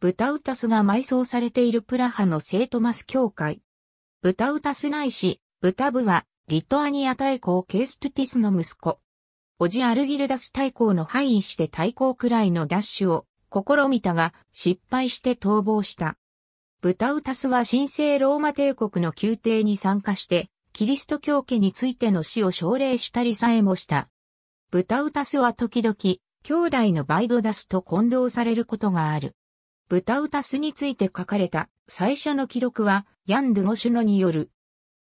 ブタウタスが埋葬されているプラハの聖トマス教会。ブタウタス内史、ブタブは、リトアニア大公ケーストゥティスの息子。オジ・アルギルダス大公の敗囲して大公くらいのダッシュを試みたが失敗して逃亡した。ブタウタスは神聖ローマ帝国の宮廷に参加して、キリスト教家についての死を奨励したりさえもした。ブタウタスは時々、兄弟のバイドダスと混同されることがある。ブタウタスについて書かれた最初の記録はヤン・ドゥゴシュノによる。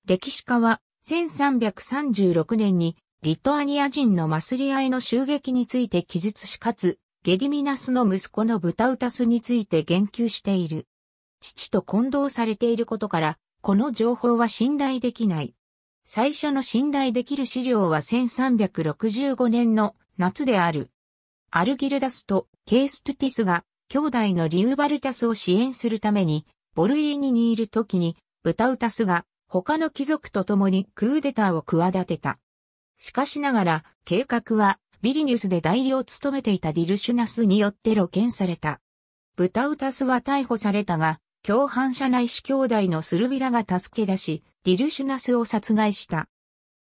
歴史家は1336年にリトアニア人のマスリアへの襲撃について記述しかつ、ゲディミナスの息子のブタウタスについて言及している。父と混同されていることから、この情報は信頼できない。最初の信頼できる資料は1365年の夏である。アルギルダスとケーストゥティスが兄弟のリューバルタスを支援するために、ボルイーニにいる時に、ブタウタスが他の貴族と共にクーデターを企てた。しかしながら、計画はビリニュスで代理を務めていたディルシュナスによって露見された。ブタウタスは逮捕されたが、共犯者内子兄弟のスルビラが助け出し、ディルシュナスを殺害した。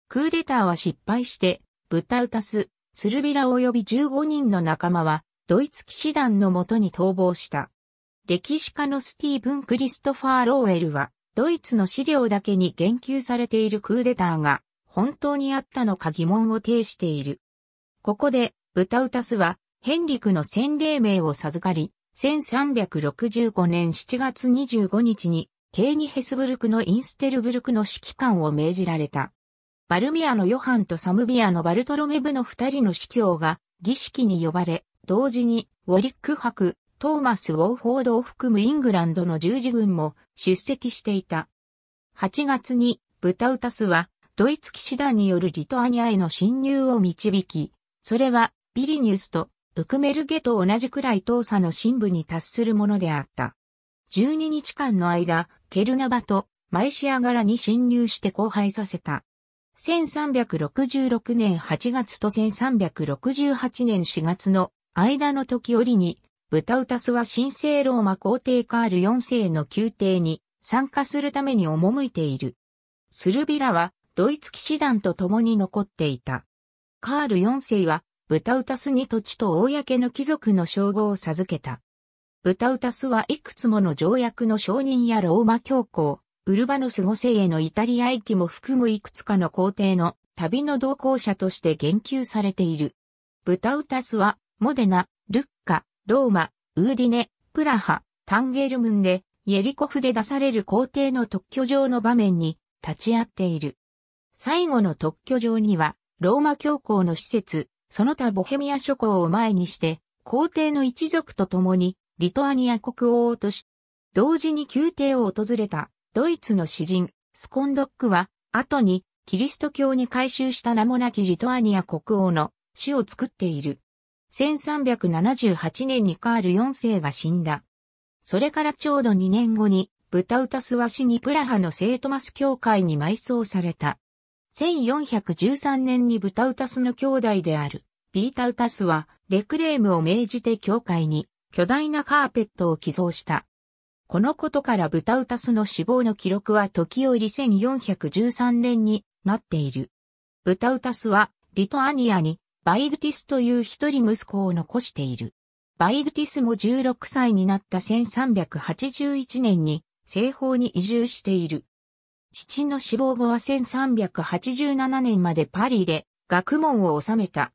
クーデターは失敗して、ブタウタス、スルビラ及び15人の仲間はドイツ騎士団のもとに逃亡した。歴史家のスティーブン・クリストファー・ローウルは、ドイツの資料だけに言及されているクーデターが、本当にあったのか疑問を呈している。ここで、ブタウタスは、ヘンリクの洗礼名を授かり、1365年7月25日に、ケーニヘスブルクのインステルブルクの指揮官を命じられた。バルミアのヨハンとサムビアのバルトロメブの二人の司教が儀式に呼ばれ、同時に、ウォリック博、トーマス・ウォーフォードを含むイングランドの十字軍も出席していた。8月に、ブタウタスは、ドイツ騎士団によるリトアニアへの侵入を導き、それは、ビリニュスと、ウクメルゲと同じくらい遠さの深部に達するものであった。12日間の間、ケルナバとマイシア柄に侵入して荒廃させた。1366年8月と1368年4月の間の時折に、ブタウタスは神聖ローマ皇帝カール4世の宮廷に参加するために赴いている。スルビラはドイツ騎士団と共に残っていた。カール4世はブタウタスに土地と公の貴族の称号を授けた。ブタウタスはいくつもの条約の承認やローマ教皇、ウルバノス5世へのイタリア行きも含むいくつかの皇帝の旅の同行者として言及されている。ブタウタスはモデナ、ルッカ、ローマ、ウーディネ、プラハ、タンゲルムンで、イエリコフで出される皇帝の特許状の場面に立ち会っている。最後の特許状には、ローマ教皇の施設、その他ボヘミア諸侯を前にして、皇帝の一族と共に、リトアニア国王とし、同時に宮廷を訪れた、ドイツの詩人、スコンドックは、後に、キリスト教に改宗した名もなきリトアニア国王の詩を作っている。1378年にカール4世が死んだ。それからちょうど2年後に、ブタウタスは死にプラハの聖トマス教会に埋葬された。1413年にブタウタスの兄弟である、ビータウタスは、レクレームを命じて教会に、巨大なカーペットを寄贈した。このことからブタウタスの死亡の記録は時折1413年になっている。ブタウタスは、リトアニアにバイグティスという一人息子を残している。バイグティスも16歳になった1381年に西方に移住している。父の死亡後は1387年までパリで学問を収めた。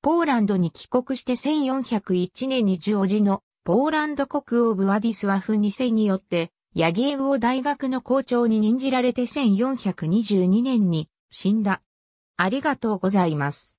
ポーランドに帰国して1401年にジョージのポーランド国王ブワディスワフ2世によってヤギエウを大学の校長に任じられて1422年に死んだ。ありがとうございます。